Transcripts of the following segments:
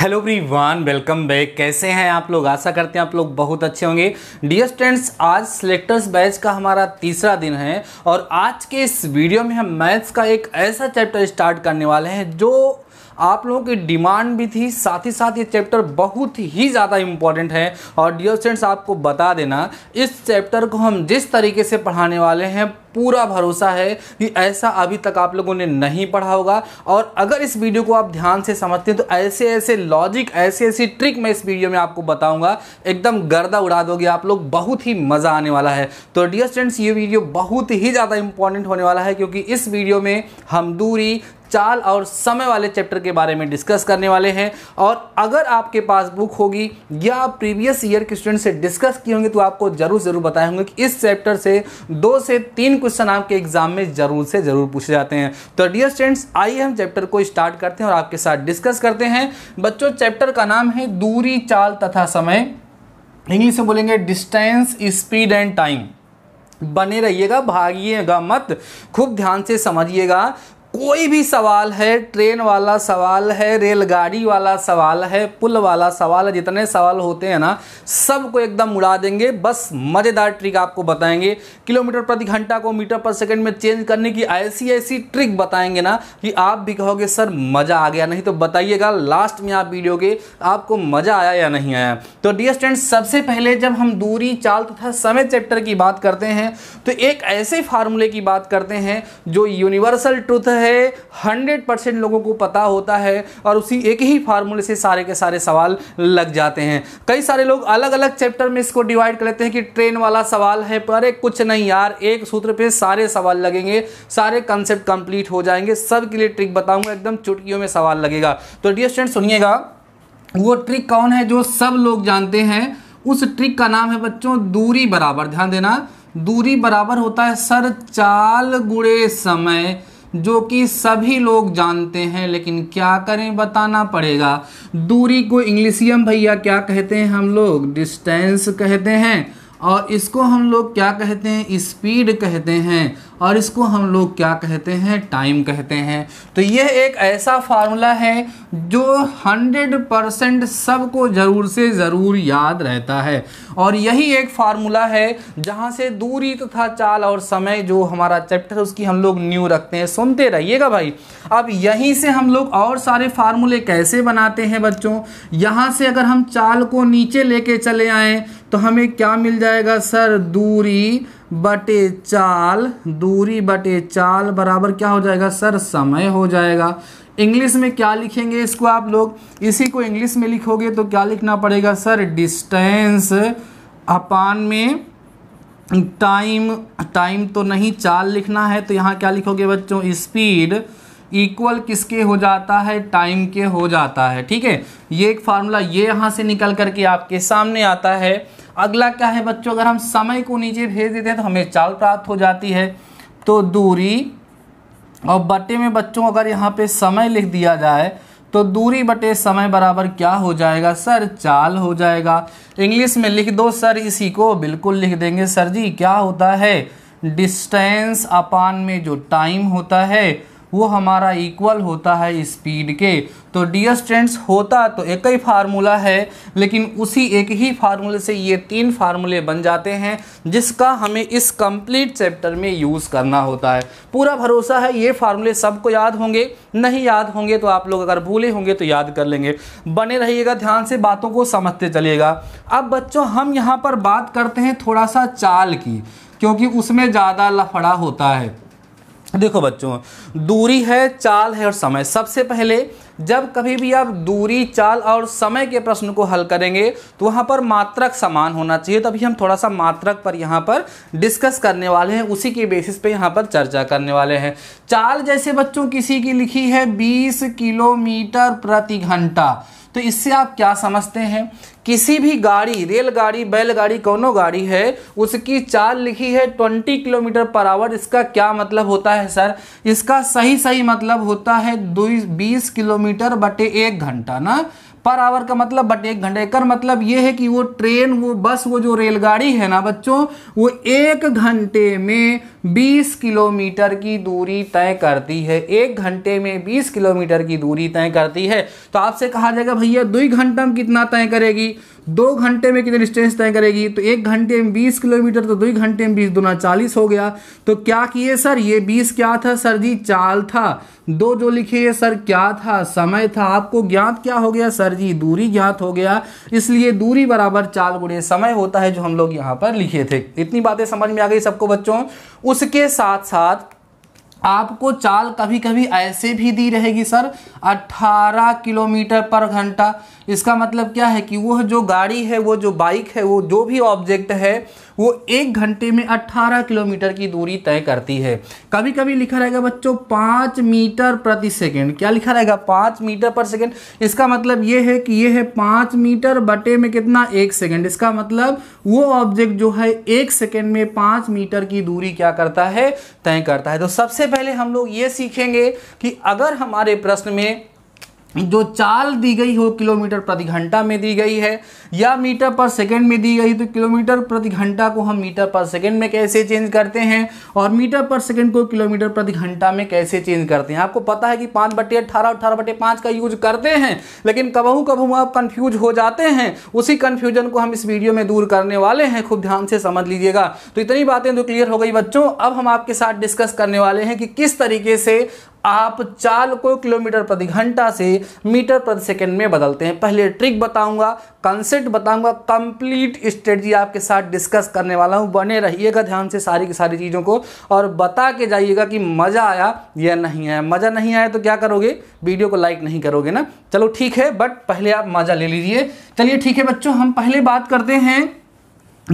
hello everyone welcome back कैसे हैं आप लोग आशा करते हैं आप लोग बहुत अच्छे होंगे डियर स्टूडेंट्स आज सिलेक्टर्स बैच का हमारा तीसरा दिन है और आज के इस वीडियो में हम मैथ्स का एक ऐसा चैप्टर स्टार्ट करने वाले हैं जो आप लोगों की डिमांड भी थी साथ ही साथ ये चैप्टर बहुत ही ज़्यादा इम्पॉर्टेंट है और डियर स्टूडेंट्स आपको बता देना इस चैप्टर को हम जिस तरीके से पढ़ाने वाले हैं पूरा भरोसा है कि ऐसा अभी तक आप लोगों ने नहीं पढ़ा होगा और अगर इस वीडियो को आप ध्यान से समझते हैं तो ऐसे ऐसे लॉजिक ऐसी ऐसी ट्रिक मैं इस वीडियो में आपको बताऊंगा एकदम गर्दा उड़ा दोगे आप लोग बहुत ही मज़ा आने वाला है तो डियर स्टूडेंट्स ये वीडियो बहुत ही ज़्यादा इंपॉर्टेंट होने वाला है क्योंकि इस वीडियो में हम दूरी चाल और समय वाले चैप्टर के बारे में डिस्कस करने वाले हैं और अगर आपके पास बुक होगी या प्रीवियस ईयर के स्टूडेंट से डिस्कस किए होंगे तो आपको ज़रूर ज़रूर बताए होंगे कि इस चैप्टर से दो से तीन क्वेश्चन आपके एग्जाम में जरूर से जरूर पूछे जाते हैं तो डियर स्टूडेंट्स आइए हम चैप्टर को स्टार्ट करते हैं और आपके साथ डिस्कस करते हैं बच्चों चैप्टर का नाम है दूरी चाल तथा समय इंग्लिश में बोलेंगे डिस्टेंस स्पीड एंड टाइम बने रहिएगा भागिएगा मत खूब ध्यान से समझिएगा कोई भी सवाल है ट्रेन वाला सवाल है रेलगाड़ी वाला सवाल है पुल वाला सवाल है जितने सवाल होते हैं ना सबको एकदम उड़ा देंगे बस मज़ेदार ट्रिक आपको बताएंगे किलोमीटर प्रति घंटा को मीटर पर सेकंड में चेंज करने की ऐसी ऐसी ट्रिक बताएंगे ना कि आप भी कहोगे सर मज़ा आ गया नहीं तो बताइएगा लास्ट में आप वीडियो के आपको मज़ा आया या नहीं आया तो डी स्टूडेंट सबसे पहले जब हम दूरी चाल तथा समय चैप्टर की बात करते हैं तो एक ऐसे फार्मूले की बात करते हैं जो यूनिवर्सल ट्रूथ है है 100 परसेंट लोगों को पता होता है और उसी एक ही फार्मूले से सारे के सारे सवाल लग जाते हैं कई सारे लोग अलग अलग चैप्टर में इसको डिवाइड कर लेते हैं कि ट्रेन वाला सवाल है पर एक कुछ नहीं यार एक सूत्र पे सारे सवाल लगेंगे सारे कंसेप्ट कंप्लीट हो जाएंगे सब के लिए ट्रिक बताऊंगा एकदम चुटकियों में सवाल लगेगा तो डी स्टूडेंट सुनिएगा वो ट्रिक कौन है जो सब लोग जानते हैं उस ट्रिक का नाम है बच्चों दूरी बराबर ध्यान देना दूरी बराबर होता है सर चाल गुड़े समय जो कि सभी लोग जानते हैं लेकिन क्या करें बताना पड़ेगा दूरी को इंग्लिशियम भैया क्या कहते हैं हम लोग डिस्टेंस कहते हैं और इसको हम लोग क्या कहते हैं स्पीड कहते हैं और इसको हम लोग क्या कहते हैं टाइम कहते हैं तो यह एक ऐसा फार्मूला है जो 100 परसेंट सबको ज़रूर से ज़रूर याद रहता है और यही एक फार्मूला है जहाँ से दूरी तथा चाल और समय जो हमारा चैप्टर उसकी हम लोग न्यू रखते हैं सुनते रहिएगा भाई अब यहीं से हम लोग और सारे फार्मूले कैसे बनाते हैं बच्चों यहाँ से अगर हम चाल को नीचे ले चले आएँ तो हमें क्या मिल जाएगा सर दूरी बटे चाल दूरी बटे चाल बराबर क्या हो जाएगा सर समय हो जाएगा इंग्लिश में क्या लिखेंगे इसको आप लोग इसी को इंग्लिश में लिखोगे तो क्या लिखना पड़ेगा सर डिस्टेंस अपान में टाइम टाइम तो नहीं चाल लिखना है तो यहाँ क्या लिखोगे बच्चों स्पीड इक्वल किसके हो जाता है टाइम के हो जाता है ठीक है ये एक फार्मूला ये यहाँ से निकल करके आपके सामने आता है अगला क्या है बच्चों अगर हम समय को नीचे भेज देते हैं तो हमें चाल प्राप्त हो जाती है तो दूरी और बटे में बच्चों अगर यहाँ पे समय लिख दिया जाए तो दूरी बटे समय बराबर क्या हो जाएगा सर चाल हो जाएगा इंग्लिश में लिख दो सर इसी को बिल्कुल लिख देंगे सर जी क्या होता है डिस्टेंस अपान में जो टाइम होता है वो हमारा इक्वल होता है स्पीड के तो डियर स्टूडेंट्स होता तो एक ही फार्मूला है लेकिन उसी एक ही फार्मूले से ये तीन फार्मूले बन जाते हैं जिसका हमें इस कंप्लीट चैप्टर में यूज़ करना होता है पूरा भरोसा है ये फार्मूले सबको याद होंगे नहीं याद होंगे तो आप लोग अगर भूले होंगे तो याद कर लेंगे बने रहिएगा ध्यान से बातों को समझते चलिएगा अब बच्चों हम यहाँ पर बात करते हैं थोड़ा सा चाल की क्योंकि उसमें ज़्यादा लफड़ा होता है देखो बच्चों दूरी है चाल है और समय सबसे पहले जब कभी भी आप दूरी चाल और समय के प्रश्न को हल करेंगे तो वहाँ पर मात्रक समान होना चाहिए तभी तो हम थोड़ा सा मात्रक पर यहाँ पर डिस्कस करने वाले हैं उसी के बेसिस पे यहाँ पर चर्चा करने वाले हैं चाल जैसे बच्चों किसी की लिखी है 20 किलोमीटर प्रति घंटा तो इससे आप क्या समझते हैं किसी भी गाड़ी रेलगाड़ी बैलगाड़ी कौनो गाड़ी है उसकी चाल लिखी है ट्वेंटी किलोमीटर पर आवर इसका क्या मतलब होता है सर इसका सही सही मतलब होता है दो बीस किलोमीटर बटे एक घंटा ना पर आवर का मतलब बट एक घंटे कर मतलब ये है कि वो ट्रेन वो बस वो जो रेलगाड़ी है ना बच्चों वो एक घंटे में 20 किलोमीटर की दूरी तय करती है एक घंटे में 20 किलोमीटर की दूरी तय करती है तो आपसे कहा जाएगा भैया दुई घंटा में कितना तय करेगी दो घंटे में कितने डिस्टेंस तय करेगी तो एक घंटे में बीस किलोमीटर तो दो घंटे में बीस दोना चालीस हो गया तो क्या किए सर ये बीस क्या था सर जी चाल था दो जो लिखे है सर क्या था समय था आपको ज्ञात क्या हो गया सर जी दूरी ज्ञात हो गया इसलिए दूरी बराबर चाल गुणे समय होता है जो हम लोग यहाँ पर लिखे थे इतनी बातें समझ में आ गई सबको बच्चों उसके साथ साथ आपको चाल कभी कभी ऐसे भी दी रहेगी सर 18 किलोमीटर पर घंटा इसका मतलब क्या है कि वह जो गाड़ी है वो जो बाइक है वो जो भी ऑब्जेक्ट है वो एक घंटे में 18 किलोमीटर की दूरी तय करती है कभी कभी लिखा रहेगा बच्चों पाँच मीटर प्रति सेकेंड क्या लिखा रहेगा पाँच मीटर पर सेकेंड इसका मतलब ये है कि ये है पाँच मीटर बटे में कितना एक सेकेंड इसका मतलब वो ऑब्जेक्ट जो है एक सेकेंड में पाँच मीटर की दूरी क्या करता है तय करता है तो सबसे पहले हम लोग ये सीखेंगे कि अगर हमारे प्रश्न में जो चाल दी गई हो किलोमीटर प्रति घंटा में दी गई है या मीटर पर सेकंड में दी गई तो किलोमीटर प्रति घंटा को हम मीटर पर सेकंड में कैसे चेंज करते हैं और मीटर पर सेकंड को किलोमीटर प्रति घंटा में कैसे चेंज करते हैं आपको पता है कि पाँच बटे अट्ठारह अट्ठारह बटे पाँच का यूज करते हैं लेकिन कबहू हम आप कन्फ्यूज हो जाते हैं उसी कन्फ्यूजन को हम इस वीडियो में दूर करने वाले हैं खूब ध्यान से समझ लीजिएगा तो इतनी बातें तो क्लियर हो गई बच्चों अब हम आपके साथ डिस्कस करने वाले हैं कि किस तरीके से आप चाल को किलोमीटर प्रति घंटा से मीटर प्रति सेकेंड में बदलते हैं पहले ट्रिक बताऊंगा कंसेप्ट बताऊंगा कंप्लीट स्ट्रेटजी आपके साथ डिस्कस करने वाला हूं बने रहिएगा ध्यान से सारी की सारी चीज़ों को और बता के जाइएगा कि मज़ा आया या नहीं आया मज़ा नहीं आया तो क्या करोगे वीडियो को लाइक नहीं करोगे ना चलो ठीक है बट पहले आप मज़ा ले लीजिए चलिए ठीक है बच्चों हम पहले बात करते हैं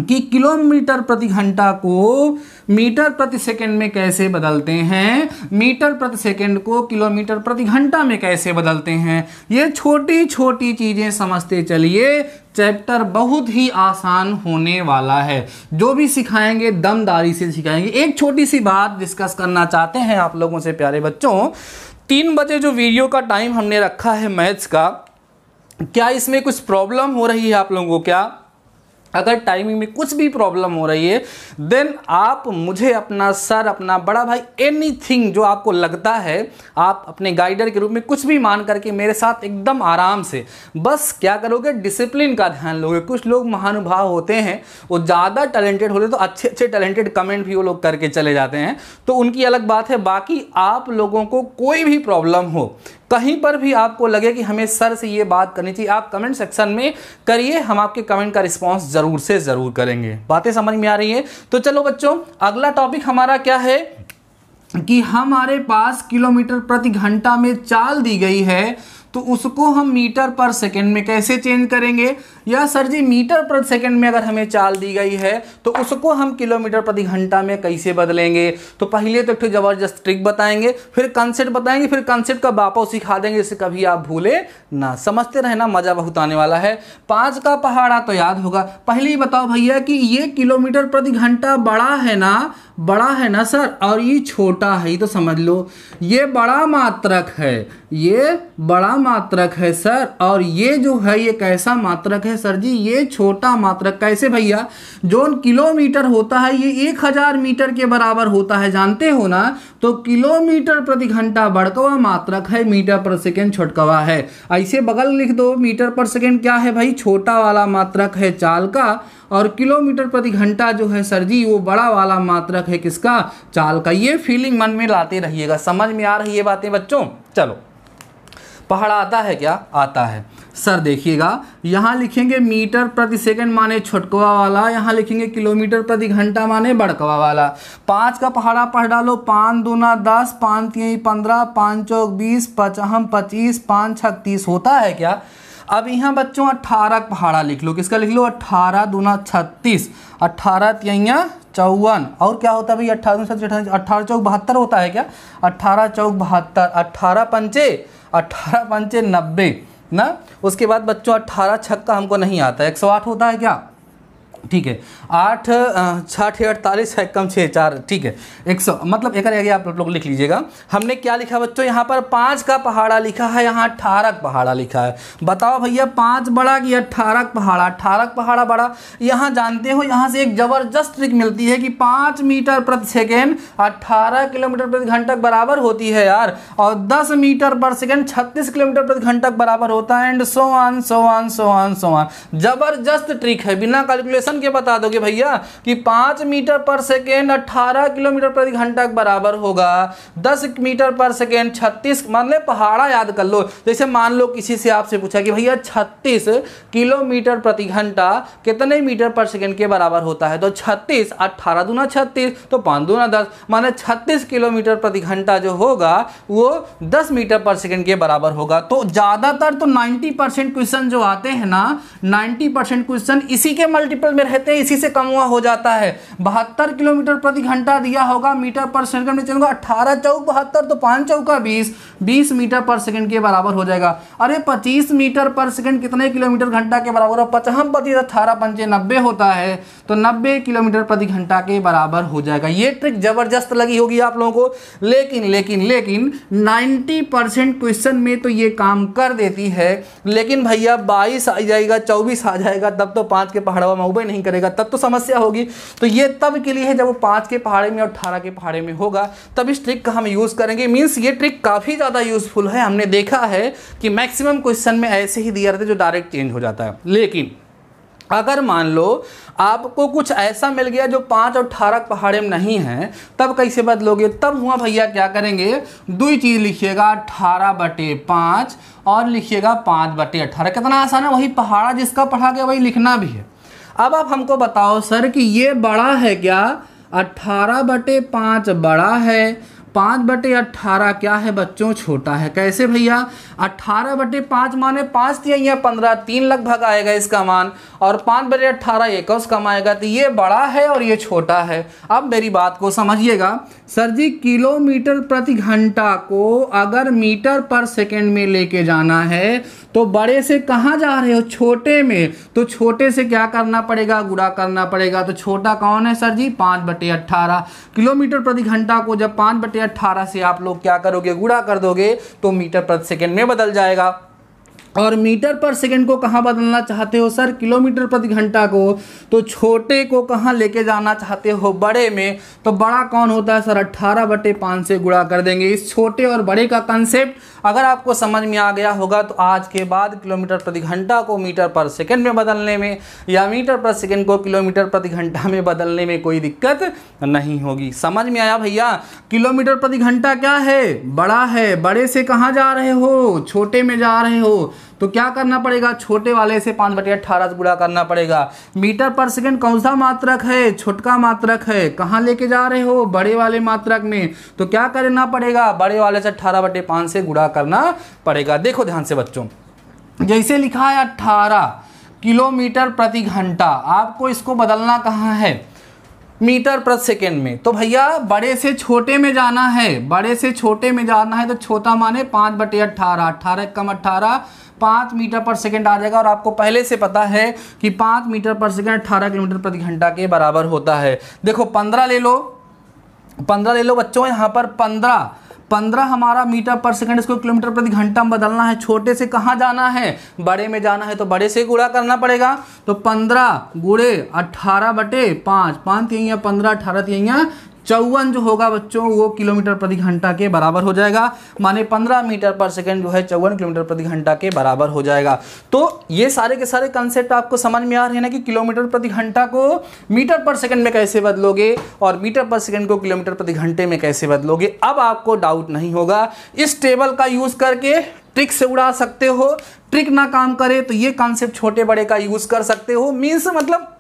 कि किलोमीटर प्रति घंटा को मीटर प्रति सेकंड में कैसे बदलते हैं मीटर प्रति सेकंड को किलोमीटर प्रति घंटा में कैसे बदलते हैं ये छोटी छोटी चीज़ें समझते चलिए चैप्टर बहुत ही आसान होने वाला है जो भी सिखाएंगे दमदारी से सिखाएंगे एक छोटी सी बात डिस्कस करना चाहते हैं आप लोगों से प्यारे बच्चों तीन बजे जो वीडियो का टाइम हमने रखा है मैथ्स का क्या इसमें कुछ प्रॉब्लम हो रही है आप लोगों को क्या अगर टाइमिंग में कुछ भी प्रॉब्लम हो रही है देन आप मुझे अपना सर अपना बड़ा भाई एनीथिंग जो आपको लगता है आप अपने गाइडर के रूप में कुछ भी मान करके मेरे साथ एकदम आराम से बस क्या करोगे डिसिप्लिन का ध्यान लोगे कुछ लोग महानुभाव होते हैं वो ज़्यादा टैलेंटेड होते तो अच्छे अच्छे टैलेंटेड कमेंट भी वो लोग करके चले जाते हैं तो उनकी अलग बात है बाकी आप लोगों को कोई भी प्रॉब्लम हो कहीं पर भी आपको लगे कि हमें सर से ये बात करनी चाहिए आप कमेंट सेक्शन में करिए हम आपके कमेंट का रिस्पॉन्स ज़रूर से ज़रूर करेंगे बातें समझ में आ रही हैं तो चलो बच्चों अगला टॉपिक हमारा क्या है कि हमारे पास किलोमीटर प्रति घंटा में चाल दी गई है तो उसको हम मीटर पर सेकेंड में कैसे चेंज करेंगे या sir ji metre per second में अगर हमें चाल दी गई है तो उसको हम किलोमीटर प्रति घंटा में कैसे बदलेंगे तो पहले तो फिर ज़बरदस्त ट्रिक बताएंगे फिर कंसेप्ट बताएंगे फिर कंसेप्ट का बापो सिखा देंगे इसे कभी आप भूले ना समझते रहना मज़ा बहुत आने वाला है पाँच का पहाड़ा तो याद होगा पहले ही बताओ भैया कि ये किलोमीटर प्रति घंटा बड़ा है ना बड़ा है ना सर और ये छोटा है ये तो समझ लो ये बड़ा मात्रक है ये बड़ा मात्रक है सर और ये जो है ये कैसा मात्रक है सर जी ये छोटा मात्रक कैसे भैया जो किलोमीटर होता है ये एक हज़ार मीटर के बराबर होता है जानते हो ना तो किलोमीटर प्रति घंटा बड़कवा मात्रक है मीटर पर सेकेंड छोटकवा है ऐसे बगल लिख दो मीटर पर सेकेंड क्या है भाई छोटा वाला मात्रक है चाल का और किलोमीटर प्रति घंटा जो है सर जी वो बड़ा वाला मात्रक है किसका चाल का ये फीलिंग मन में लाते रहिएगा समझ में आ रही है बातें बच्चों चलो पहाड़ आता है क्या आता है सर देखिएगा यहाँ लिखेंगे मीटर प्रति सेकंड माने छोटकवा वाला यहाँ लिखेंगे किलोमीटर प्रति घंटा माने बड़कवा वाला पाँच का पहाड़ा पढ़ डालो पाँच दूना दस पाँच तीन पंद्रह पाँच चौक बीस पचहम पच्चीस पाँच छत्तीस होता है क्या अब यहाँ बच्चों अट्ठारह का पहाड़ा लिख लो किसका लिख लो अठारह दूना छत्तीस अट्ठारह तिया चौवन और क्या होता है भाई अट्ठारह छत्तीस अट्ठारह चौक बहत्तर होता है क्या अट्ठारह चौक बहत्तर अट्ठारह पंचे अट्ठारह पंचे नब्बे ना उसके बाद बच्चों अट्ठारह छक्का हमको नहीं आता एक सौ आठ होता है क्या ठीक है आठ छठ अड़तालीस है कम छः चार ठीक है एक सौ मतलब एक आगे आप लोग लिख लीजिएगा हमने क्या लिखा बच्चों यहाँ पर पाँच का पहाड़ा लिखा है यहाँ अठारह पहाड़ा लिखा है बताओ भैया पाँच बड़ा कि अठारह पहाड़ा अठारह पहाड़ा बड़ा यहाँ जानते हो यहाँ से एक ज़बरदस्त ट्रिक मिलती है कि पाँच मीटर प्रति सेकेंड अट्ठारह किलोमीटर प्रति घंटा बराबर होती है यार और दस मीटर पर सेकेंड छत्तीस किलोमीटर प्रति घंटा बराबर होता है एंड सो आन सो ऑन सो सो जबरदस्त ट्रिक है बिना कैलकुलेशन बन के बता दोगे भैया कि पांच मीटर पर सेकेंड अट्ठारह किलोमीटर प्रति घंटा के बराबर होगा दस मीटर पर सेकेंड छत्तीस मान लें पहाड़ा याद कर लो जैसे मान लो किसी से आपसे पूछा कि भैया छत्तीस किलोमीटर प्रति घंटा कितने मीटर पर सेकेंड के बराबर होता है तो छत्तीस अट्ठारह दूना छत्तीस तो पाँच दूना दस माने छत्तीस किलोमीटर प्रति घंटा जो होगा वो दस मीटर पर सेकेंड के बराबर होगा तो ज़्यादातर तो नाइन्टी क्वेश्चन जो आते हैं ना नाइन्टी क्वेश्चन इसी के मल्टीपल में रहते हैं इसी से कम हुआ हो जाता है बहत्तर किलोमीटर प्रति घंटा दिया होगा मीटर पर सेकंड में चलूंगा अट्ठारह चौक बहत्तर तो पाँच चौका बीस बीस मीटर पर सेकंड के बराबर हो जाएगा अरे पच्चीस मीटर पर सेकंड कितने किलोमीटर घंटा के बराबर हो पचहम प्रति अट्ठारह पंचे नब्बे होता है तो नब्बे किलोमीटर प्रति घंटा के बराबर हो जाएगा ये ट्रिक जबरदस्त लगी होगी आप लोगों को लेकिन लेकिन लेकिन नाइन्टी परसेंट क्वेश्चन में तो ये काम कर देती है लेकिन भैया बाईस आ जाएगा चौबीस आ जाएगा तब तो पाँच के पहाड़वा मऊबे नहीं करेगा तब तो समस्या होगी तो ये तब के लिए है जब वो पाँच के पहाड़े में और अठारह के पहाड़े में होगा तब इस ट्रिक का हम यूज़ करेंगे मीन्स ये ट्रिक काफ़ी ज़्यादा यूज़फुल है हमने देखा है कि मैक्सिमम क्वेश्चन में ऐसे ही दिया रहता है जो डायरेक्ट चेंज हो जाता है लेकिन अगर मान लो आपको कुछ ऐसा मिल गया जो पाँच और अठारह पहाड़े में नहीं है तब कैसे बदलोगे तब हुआ भैया क्या करेंगे दो चीज़ लिखिएगा अठारह बटे पाँच और लिखिएगा पाँच बटे अठारह कितना आसान है वही पहाड़ा जिसका पढ़ा गया वही लिखना भी है अब आप हमको बताओ सर कि ये बड़ा है क्या अट्ठारह बटे पाँच बड़ा है पाँच बटे अट्ठारह क्या है बच्चों छोटा है कैसे भैया अट्ठारह बटे पाँच माने पाँच दिया पंद्रह तीन लगभग आएगा इसका मान और पाँच बटे अट्ठारह एक कम आएगा तो ये बड़ा है और ये छोटा है अब मेरी बात को समझिएगा सर जी किलोमीटर प्रति घंटा को अगर मीटर पर सेकेंड में लेके जाना है तो बड़े से कहाँ जा रहे हो छोटे में तो छोटे से क्या करना पड़ेगा गुड़ा करना पड़ेगा तो छोटा कौन है सर जी पाँच बटे अट्ठारह किलोमीटर प्रति घंटा को जब पाँच बटे अट्ठारह से आप लोग क्या करोगे गुड़ा कर दोगे तो मीटर प्रति सेकेंड में बदल जाएगा और मीटर पर सेकंड को कहाँ बदलना चाहते हो सर किलोमीटर प्रति घंटा को तो छोटे को कहाँ लेके जाना चाहते हो बड़े में तो बड़ा कौन होता है सर 18 बटे पाँच से गुड़ा कर देंगे इस छोटे और बड़े का कंसेप्ट अगर आपको समझ में आ गया होगा तो आज के बाद किलोमीटर प्रति घंटा को मीटर पर सेकेंड में बदलने में या मीटर पर सेकेंड को किलोमीटर प्रति घंटा में बदलने में कोई दिक्कत नहीं होगी समझ में आया भैया किलोमीटर प्रति घंटा क्या है बड़ा है बड़े से कहाँ जा रहे हो छोटे में जा रहे हो तो क्या करना पड़ेगा छोटे वाले से पाँच बटे अट्ठारह गुड़ा करना पड़ेगा मीटर पर सेकेंड कौन सा मात्रक है छोटका मात्रक है कहाँ लेके जा रहे हो बड़े वाले मात्रक में तो क्या करना पड़ेगा बड़े वाले से अट्ठारह बटे पाँच से गुड़ा करना पड़ेगा देखो ध्यान से बच्चों जैसे लिखा है अट्ठारह किलोमीटर प्रति घंटा आपको इसको बदलना कहाँ है मीटर प्रति सेकेंड में तो भैया बड़े से छोटे में जाना है बड़े से छोटे में जाना है तो छोटा माने पाँच बटे अट्ठारह अट्ठारह कम अट्ठारह पाँच मीटर पर सेकेंड आ जाएगा और आपको पहले से पता है कि पाँच मीटर पर सेकेंड अठारह किलोमीटर प्रति घंटा के बराबर होता है देखो पंद्रह ले लो पंद्रह ले लो बच्चों यहाँ पर पंद्रह पंद्रह हमारा मीटर पर सेकंड इसको किलोमीटर प्रति घंटा में बदलना है छोटे से कहाँ जाना है बड़े में जाना है तो बड़े से गुड़ा करना पड़ेगा तो पंद्रह गुड़े अट्ठारह बटे पाँच पाँच तियाँ पंद्रह अट्ठारह तियाँ चौवन जो होगा बच्चों वो किलोमीटर प्रति घंटा के बराबर हो जाएगा माने पंद्रह मीटर पर सेकेंड जो है चौवन किलोमीटर प्रति घंटा के बराबर हो जाएगा तो ये सारे के सारे कंसेप्ट आपको समझ में आ रहे हैं ना कि किलोमीटर प्रति घंटा को मीटर पर सेकेंड में कैसे बदलोगे और मीटर पर सेकेंड को किलोमीटर प्रति घंटे में कैसे बदलोगे अब आपको डाउट नहीं होगा इस टेबल का यूज़ करके ट्रिक से उड़ा सकते हो ट्रिक ना काम करे तो ये कॉन्सेप्ट छोटे बड़े का यूज़ कर सकते हो मीन्स मतलब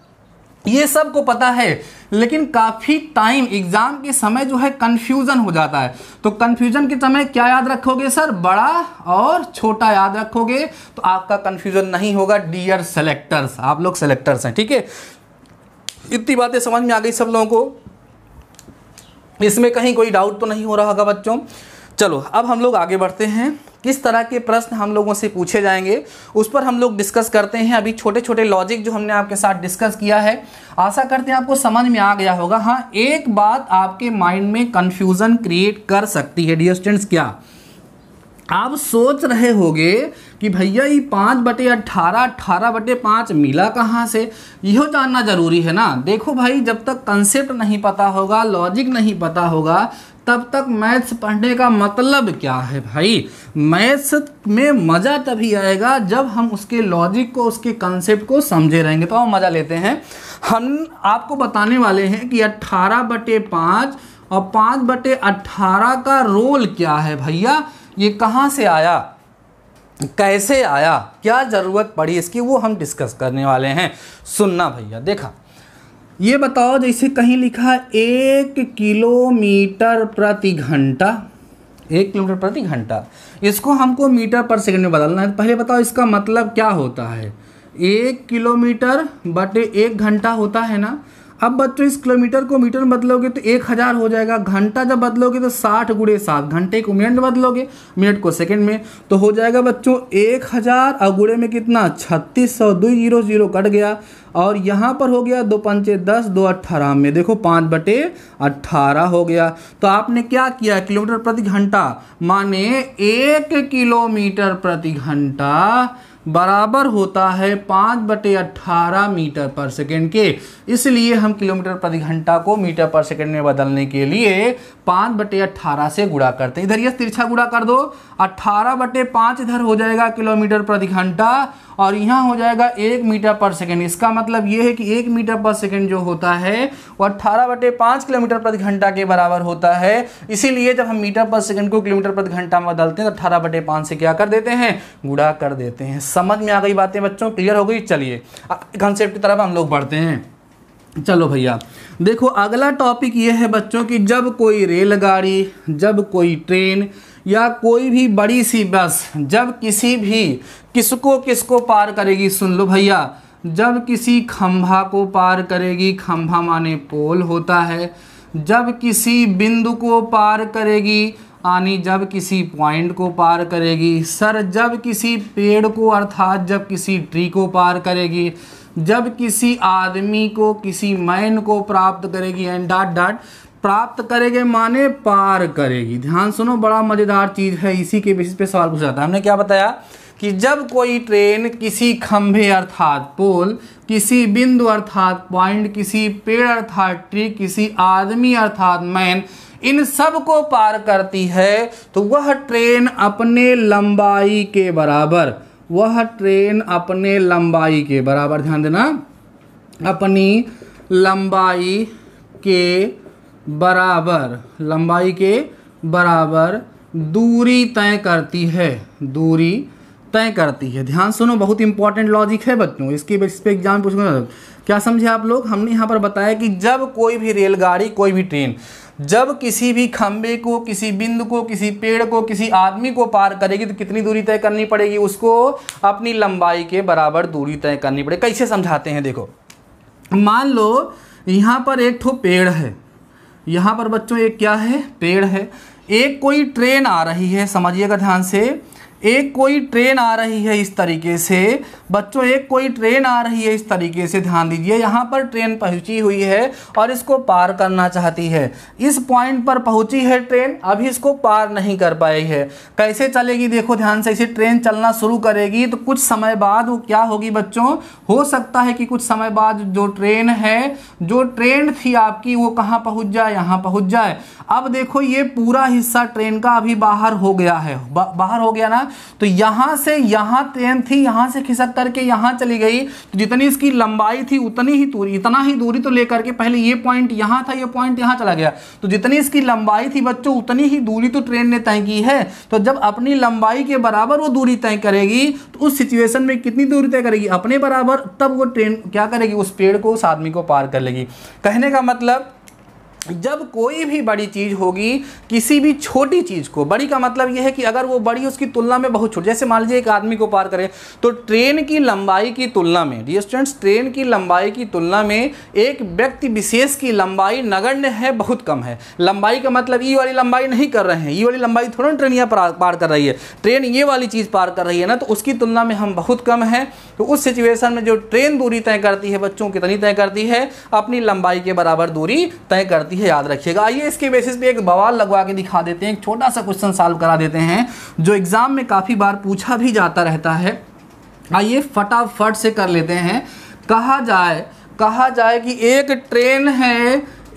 ये सब को पता है लेकिन काफ़ी टाइम एग्ज़ाम के समय जो है कंफ्यूजन हो जाता है तो कंफ्यूजन के समय क्या याद रखोगे सर बड़ा और छोटा याद रखोगे तो आपका कंफ्यूजन नहीं होगा डियर सेलेक्टर्स आप लोग सेलेक्टर्स हैं ठीक है इतनी बातें समझ में आ गई सब लोगों को इसमें कहीं कोई डाउट तो नहीं हो रहा होगा बच्चों चलो अब हम लोग आगे बढ़ते हैं किस तरह के प्रश्न हम लोगों से पूछे जाएंगे उस पर हम लोग डिस्कस करते हैं अभी छोटे छोटे लॉजिक जो हमने आपके साथ डिस्कस किया है आशा करते हैं आपको समझ में आ गया होगा हाँ एक बात आपके माइंड में कन्फ्यूज़न क्रिएट कर सकती है डियर स्टूडेंट्स क्या आप सोच रहे होगे कि भैया ये पाँच बटे अट्ठारह अट्ठारह बटे पाँच मिला कहाँ से यह जानना ज़रूरी है ना देखो भाई जब तक कंसेप्ट नहीं पता होगा लॉजिक नहीं पता होगा तब तक मैथ्स पढ़ने का मतलब क्या है भाई मैथ्स में मज़ा तभी आएगा जब हम उसके लॉजिक को उसके कंसेप्ट को समझे रहेंगे तो हम मज़ा लेते हैं हम आपको बताने वाले हैं कि अट्ठारह बटे पाँच और पाँच बटे अट्ठारह का रोल क्या है भैया ये कहाँ से आया कैसे आया क्या ज़रूरत पड़ी इसकी वो हम डिस्कस करने वाले हैं सुनना भैया देखा ये बताओ जैसे कहीं लिखा एक किलोमीटर प्रति घंटा एक किलोमीटर प्रति घंटा इसको हमको मीटर पर सेकंड में बदलना है तो पहले बताओ इसका मतलब क्या होता है एक किलोमीटर बटे एक घंटा होता है ना अब बच्चों इस किलोमीटर को मीटर में बदलोगे तो एक हज़ार हो जाएगा घंटा जब बदलोगे तो साठ गुड़े सात घंटे को मिनट बदलोगे मिनट को सेकंड में तो हो जाएगा बच्चों एक हज़ार और गुड़े में कितना छत्तीस सौ दो जीरो जीरो कट गया और यहाँ पर हो गया दो पंचे दस दो अट्ठारह में देखो पाँच बटे अट्ठारह हो गया तो आपने क्या किया किलोमीटर प्रति घंटा माने एक किलोमीटर प्रति घंटा बराबर होता है पाँच बटे अट्ठारह मीटर पर सेकेंड के इसलिए हम किलोमीटर प्रति घंटा को मीटर पर सेकेंड में बदलने के लिए पाँच बटे अट्ठारह से गुड़ा करते हैं इधर यह तिरछा गुड़ा कर दो अट्ठारह बटे पाँच इधर हो जाएगा किलोमीटर प्रति घंटा और यहाँ हो जाएगा एक मीटर पर सेकेंड इसका मतलब ये है कि एक मीटर पर सेकेंड जो होता है वो अट्ठारह बटे पाँच किलोमीटर प्रति घंटा के बराबर होता है इसीलिए जब हम मीटर पर सेकेंड को किलोमीटर प्रति घंटा में बदलते हैं तो अट्ठारह बटे पाँच से क्या कर देते हैं गुड़ा कर देते हैं समझ में आ गई बातें बच्चों क्लियर हो गई चलिए कंसेप्ट की तरफ हम लोग बढ़ते हैं चलो भैया देखो अगला टॉपिक ये है बच्चों कि जब कोई रेलगाड़ी जब कोई ट्रेन या कोई भी बड़ी सी बस जब किसी भी किसको किसको पार करेगी सुन लो भैया जब किसी खंभा को पार करेगी खम्भा माने पोल होता है जब किसी बिंदु को पार करेगी आनी जब किसी पॉइंट को पार करेगी सर जब किसी पेड़ को अर्थात जब किसी ट्री को पार करेगी जब किसी आदमी को किसी मैन को प्राप्त करेगी एंड डॉट डॉट प्राप्त करेगी माने पार करेगी ध्यान सुनो बड़ा मज़ेदार चीज़ है इसी के बेसिस पे सवाल पूछा जाता है हमने क्या बताया कि जब कोई ट्रेन किसी खंभे अर्थात पोल किसी बिंदु अर्थात पॉइंट किसी पेड़ अर्थात ट्री किसी आदमी अर्थात मैन इन सब को पार करती है तो वह ट्रेन अपने लंबाई के बराबर वह ट्रेन अपने लंबाई के बराबर ध्यान देना अपनी लंबाई के बराबर लंबाई के बराबर दूरी तय करती है दूरी तय करती है ध्यान सुनो बहुत इंपॉर्टेंट लॉजिक है बच्चों इसके इस पर एग्जाम पूछना क्या समझे आप लोग हमने यहाँ पर बताया कि जब कोई भी रेलगाड़ी कोई भी ट्रेन जब किसी भी खंबे को किसी बिंदु को किसी पेड़ को किसी आदमी को पार करेगी तो कितनी दूरी तय करनी पड़ेगी उसको अपनी लंबाई के बराबर दूरी तय करनी पड़ेगी कैसे समझाते हैं देखो मान लो यहाँ पर एक ठो पेड़ है यहाँ पर बच्चों एक क्या है पेड़ है एक कोई ट्रेन आ रही है समझिएगा ध्यान से एक कोई ट्रेन आ रही है इस तरीके से बच्चों एक कोई ट्रेन आ रही है इस तरीके से ध्यान दीजिए यहाँ पर ट्रेन पहुँची हुई है और इसको पार करना चाहती है इस पॉइंट पर पहुँची है ट्रेन अभी इसको पार नहीं कर पाई है कैसे चलेगी देखो ध्यान से इसे ट्रेन चलना शुरू करेगी तो कुछ समय बाद वो क्या होगी बच्चों हो सकता है कि कुछ समय बाद जो ट्रेन है जो ट्रेन थी आपकी वो कहाँ पहुँच जाए यहाँ पहुँच जाए अब देखो ये पूरा हिस्सा ट्रेन का अभी बाहर हो गया है बाहर हो गया ना तो यहां से यहां ट्रेन थी यहां से खिसक करके यहां चली गई तो जितनी इसकी लंबाई थी उतनी ही दूरी इतना ही दूरी तो लेकर के पहले ये पॉइंट यहां था ये पॉइंट यहां चला गया तो जितनी इसकी लंबाई थी बच्चों उतनी ही दूरी तो ट्रेन ने तय की है तो जब अपनी लंबाई के बराबर वो दूरी तय करेगी तो उस सिचुएशन में कितनी दूरी तय करेगी अपने बराबर तब वो ट्रेन क्या करेगी उस पेड़ को उस आदमी को पार कर लेगी कहने का मतलब जब कोई भी बड़ी चीज़ होगी किसी भी छोटी चीज़ को बड़ी का मतलब यह है कि अगर वो बड़ी उसकी तुलना में बहुत छोटी जैसे मान लीजिए एक आदमी को पार करें तो ट्रेन की लंबाई की तुलना में डी स्टूडेंट्स ट्रेन की लंबाई की तुलना में एक व्यक्ति विशेष की लंबाई नगण्य है बहुत कम है लंबाई का मतलब ई वाली लंबाई नहीं कर रहे हैं ई वाली लंबाई थोड़ा ट्रेन यहाँ पार कर रही है ट्रेन ये वाली चीज़ पार कर रही है ना तो उसकी तुलना में हम बहुत कम हैं तो उस सिचुएशन में जो ट्रेन दूरी तय करती है बच्चों कितनी तय करती है अपनी लंबाई के बराबर दूरी तय करती जाती है याद रखिएगा आइए इसके बेसिस पे एक बवाल लगवा के दिखा देते हैं एक छोटा सा क्वेश्चन सॉल्व करा देते हैं जो एग्ज़ाम में काफ़ी बार पूछा भी जाता रहता है आइए फटाफट से कर लेते हैं कहा जाए कहा जाए कि एक ट्रेन है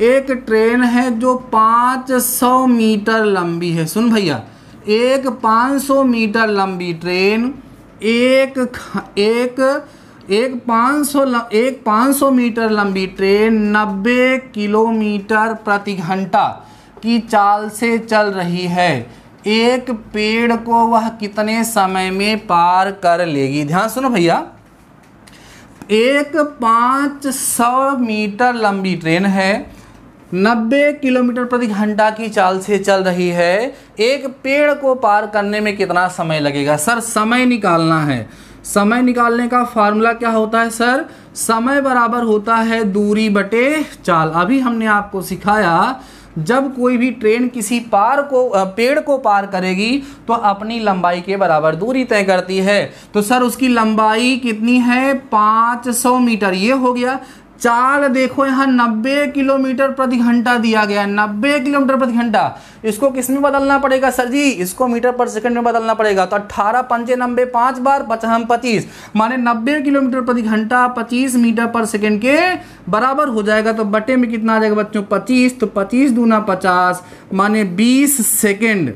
एक ट्रेन है जो 500 मीटर लंबी है सुन भैया एक 500 मीटर लंबी ट्रेन एक एक एक 500 एक पाँच मीटर लंबी ट्रेन 90 किलोमीटर प्रति घंटा की चाल से चल रही है एक पेड़ को वह कितने समय में पार कर लेगी ध्यान सुनो भैया एक पाँच सौ मीटर लंबी ट्रेन है नब्बे किलोमीटर प्रति घंटा की चाल से चल रही है एक पेड़ को पार करने में कितना समय लगेगा सर समय निकालना है समय निकालने का फार्मूला क्या होता है सर समय बराबर होता है दूरी बटे चाल अभी हमने आपको सिखाया जब कोई भी ट्रेन किसी पार को पेड़ को पार करेगी तो अपनी लंबाई के बराबर दूरी तय करती है तो सर उसकी लंबाई कितनी है 500 मीटर ये हो गया चाल देखो यहाँ 90 किलोमीटर प्रति घंटा दिया गया है 90 किलोमीटर प्रति घंटा इसको किस में बदलना पड़ेगा सर जी इसको मीटर पर सेकंड में बदलना पड़ेगा तो अट्ठारह पंचे नब्बे पाँच बार पचहम पच्चीस माने 90 किलोमीटर प्रति घंटा 25 मीटर पर सेकंड के बराबर हो जाएगा तो बटे में कितना आ जाएगा बच्चों 25 तो 25 दूना 50 माने 20 सेकंड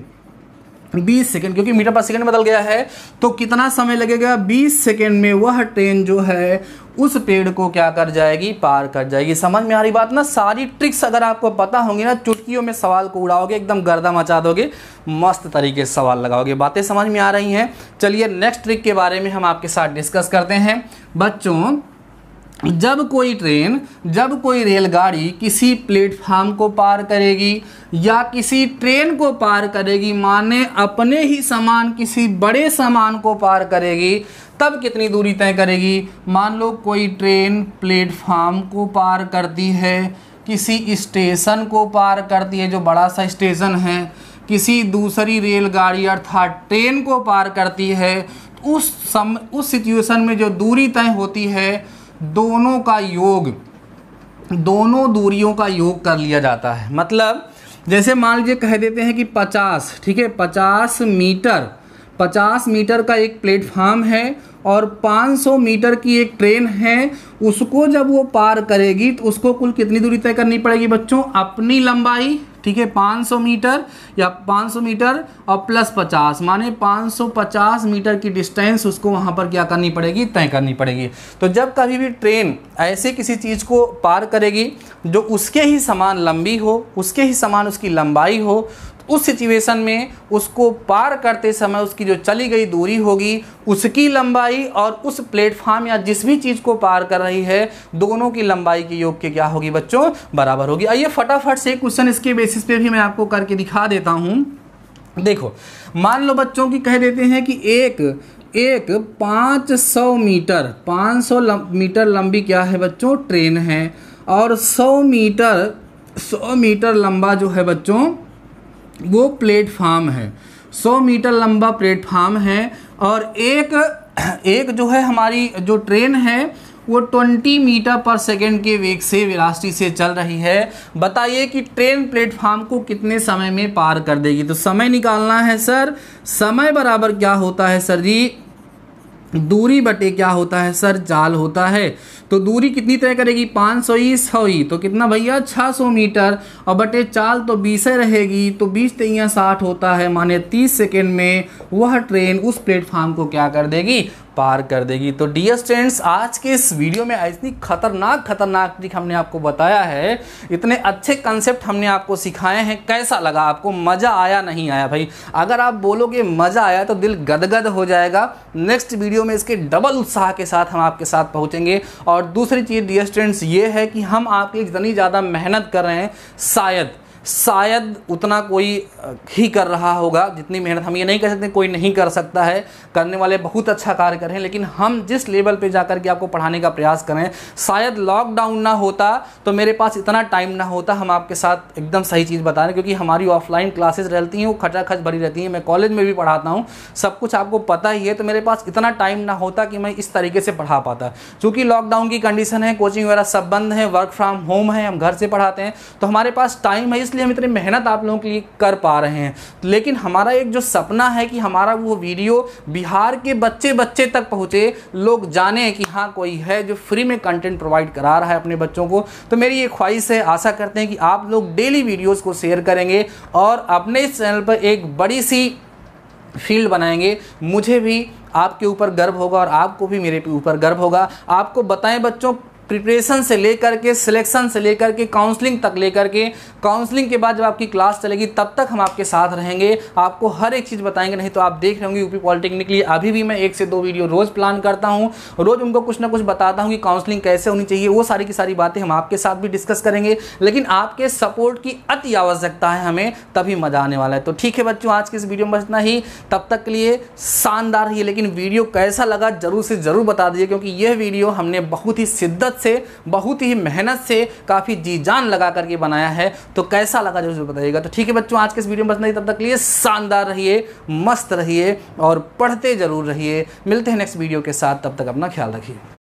बीस सेकेंड क्योंकि मीटर पर सेकेंड बदल गया है तो कितना समय लगेगा बीस सेकेंड में वह ट्रेन जो है उस पेड़ को क्या कर जाएगी पार कर जाएगी समझ में आ रही बात ना सारी ट्रिक्स अगर आपको पता होंगी ना चुटकियों में सवाल को उड़ाओगे एकदम गर्दा मचा दोगे मस्त तरीके से सवाल लगाओगे बातें समझ में आ रही हैं चलिए नेक्स्ट ट्रिक के बारे में हम आपके साथ डिस्कस करते हैं बच्चों जब कोई ट्रेन जब कोई रेलगाड़ी किसी प्लेटफार्म को पार करेगी या किसी ट्रेन को पार करेगी माने अपने ही सामान किसी बड़े सामान को पार करेगी तब कितनी दूरी तय करेगी मान लो कोई ट्रेन प्लेटफार्म को पार करती है किसी स्टेशन को पार करती है जो बड़ा सा स्टेशन है किसी दूसरी रेलगाड़ी अर्थात ट्रेन को पार करती है तो उस सम उस सिचुएशन में जो दूरी तय होती है दोनों का योग दोनों दूरियों का योग कर लिया जाता है मतलब जैसे मान लीजिए कह देते हैं कि पचास ठीक है पचास मीटर पचास मीटर का एक प्लेटफार्म है और 500 मीटर की एक ट्रेन है उसको जब वो पार करेगी तो उसको कुल कितनी दूरी तय करनी पड़ेगी बच्चों अपनी लंबाई ठीक है 500 मीटर या 500 मीटर और प्लस 50 माने 550 मीटर की डिस्टेंस उसको वहाँ पर क्या करनी पड़ेगी तय करनी पड़ेगी तो जब कभी भी ट्रेन ऐसे किसी चीज़ को पार करेगी जो उसके ही समान लंबी हो उसके ही समान उसकी लंबाई हो उस सिचुएशन में उसको पार करते समय उसकी जो चली गई दूरी होगी उसकी लंबाई और उस प्लेटफॉर्म या जिस भी चीज़ को पार कर रही है दोनों की लंबाई की योग के क्या होगी बच्चों बराबर होगी आइए फटाफट से क्वेश्चन इसके बेसिस पे भी मैं आपको करके दिखा देता हूँ देखो मान लो बच्चों की कह देते हैं कि एक एक 500 मीटर 500 लं, मीटर लंबी क्या है बच्चों ट्रेन है और 100 मीटर 100 मीटर लंबा जो है बच्चों वो प्लेटफार्म है सौ मीटर लंबा प्लेटफार्म है और एक एक जो है हमारी जो ट्रेन है वो 20 मीटर पर सेकेंड के वेग से विरासती से चल रही है बताइए कि ट्रेन प्लेटफार्म को कितने समय में पार कर देगी तो समय निकालना है सर समय बराबर क्या होता है सर जी दूरी बटे क्या होता है सर जाल होता है तो दूरी कितनी तय करेगी पाँच सौ ही सौ ही तो कितना भैया छः सौ मीटर और बटे चाल तो बीस रहेगी तो बीस तैयार साठ होता है माने तीस सेकेंड में वह ट्रेन उस प्लेटफार्म को क्या कर देगी पार कर देगी तो डियर स्टूडेंट्स आज के इस वीडियो में इतनी खतरनाक खतरनाक ट्रिक हमने आपको बताया है इतने अच्छे कंसेप्ट हमने आपको सिखाए हैं कैसा लगा आपको मज़ा आया नहीं आया भाई अगर आप बोलोगे मज़ा आया तो दिल गदगद हो जाएगा नेक्स्ट वीडियो में इसके डबल उत्साह के साथ हम आपके साथ पहुँचेंगे और और दूसरी चीज़ डियर स्टूडेंट्स ये है कि हम आपकी इतनी ज़्यादा मेहनत कर रहे हैं शायद शायद उतना कोई ही कर रहा होगा जितनी मेहनत हम ये नहीं कह सकते कोई नहीं कर सकता है करने वाले बहुत अच्छा कार्य करें लेकिन हम जिस लेवल पे जाकर के आपको पढ़ाने का प्रयास करें शायद लॉकडाउन ना होता तो मेरे पास इतना टाइम ना होता हम आपके साथ एकदम सही चीज़ बता रहे हैं क्योंकि हमारी ऑफलाइन क्लासेज रहती हैं वो खचाखच भरी रहती हैं मैं कॉलेज में भी पढ़ाता हूँ सब कुछ आपको पता ही है तो मेरे पास इतना टाइम ना होता कि मैं इस तरीके से पढ़ा पाता चूँकि लॉकडाउन की कंडीशन है कोचिंग वगैरह सब बंद है वर्क फ्रॉम होम है हम घर से पढ़ाते हैं तो हमारे पास टाइम है इस इसलिए हम इतनी मेहनत आप लोगों के लिए कर पा रहे हैं लेकिन हमारा एक जो सपना है कि हमारा वो वीडियो बिहार के बच्चे बच्चे तक पहुँचे लोग जाने कि हाँ कोई है जो फ्री में कंटेंट प्रोवाइड करा रहा है अपने बच्चों को तो मेरी ये ख्वाहिश है आशा करते हैं कि आप लोग डेली वीडियोज़ को शेयर करेंगे और अपने इस चैनल पर एक बड़ी सी फील्ड बनाएंगे मुझे भी आपके ऊपर गर्व होगा और आपको भी मेरे ऊपर गर्व होगा आपको बताएं बच्चों प्रिपरेशन से लेकर के सिलेक्शन से लेकर के काउंसलिंग तक लेकर के काउंसलिंग के बाद जब आपकी क्लास चलेगी तब तक हम आपके साथ रहेंगे आपको हर एक चीज़ बताएंगे नहीं तो आप देख रहे होंगे यूपी पॉलिटेक्निक के लिए अभी भी मैं एक से दो वीडियो रोज़ प्लान करता हूँ रोज़ उनको कुछ ना कुछ बताता हूँ कि काउंसलिंग कैसे होनी चाहिए वो सारी की सारी बातें हम आपके साथ भी डिस्कस करेंगे लेकिन आपके सपोर्ट की अति आवश्यकता है हमें तभी मज़ा आने वाला है तो ठीक है बच्चों आज के इस वीडियो में इतना ही तब तक के लिए शानदार ही लेकिन वीडियो कैसा लगा जरूर से ज़रूर बता दीजिए क्योंकि यह वीडियो हमने बहुत ही शिद्दत से बहुत ही मेहनत से काफ़ी जी जान लगा करके बनाया है तो कैसा लगा जरूर बताइएगा तो ठीक है बच्चों आज के इस वीडियो में बस नहीं तब तक लिए शानदार रहिए मस्त रहिए और पढ़ते ज़रूर रहिए मिलते हैं नेक्स्ट वीडियो के साथ तब तक अपना ख्याल रखिए